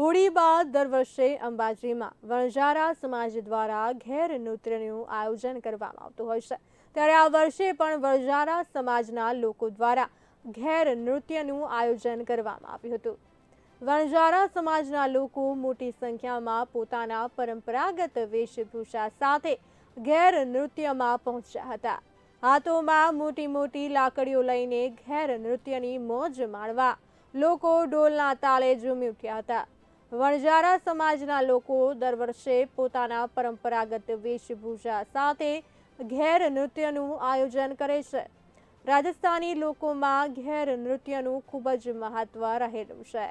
હોળી બાદ દર વર્ષે અંબાજીમાં વણઝારા સમાજ દ્વારા ઘેર નૃત્યનું આયોજન કરવામાં આવતું હોય છે ત્યારે આ વર્ષે પણ વણઝારા સમાજના લોકો દ્વારા ઘેર નૃત્યનું આયોજન કરવામાં આવ્યું હતું વણઝારા સમાજના લોકો મોટી સંખ્યામાં પોતાના પરંપરાગત વેશભૂષા સાથે ઘેર નૃત્યમાં પહોંચ્યા હતા હાથોમાં મોટી મોટી લાકડીઓ લઈને ઘેર નૃત્યની મોજ માણવા લોકો ડોલના તાલે ઝૂમી ઉઠ્યા હતા વણજારા સમાજના લોકો દર વર્ષે પોતાના પરંપરાગત વેશભૂષા સાથે ઘેર નૃત્યનું આયોજન કરે છે રાજસ્થાની લોકોમાં ઘેર નૃત્યનું ખૂબ જ મહત્વ રહેલું છે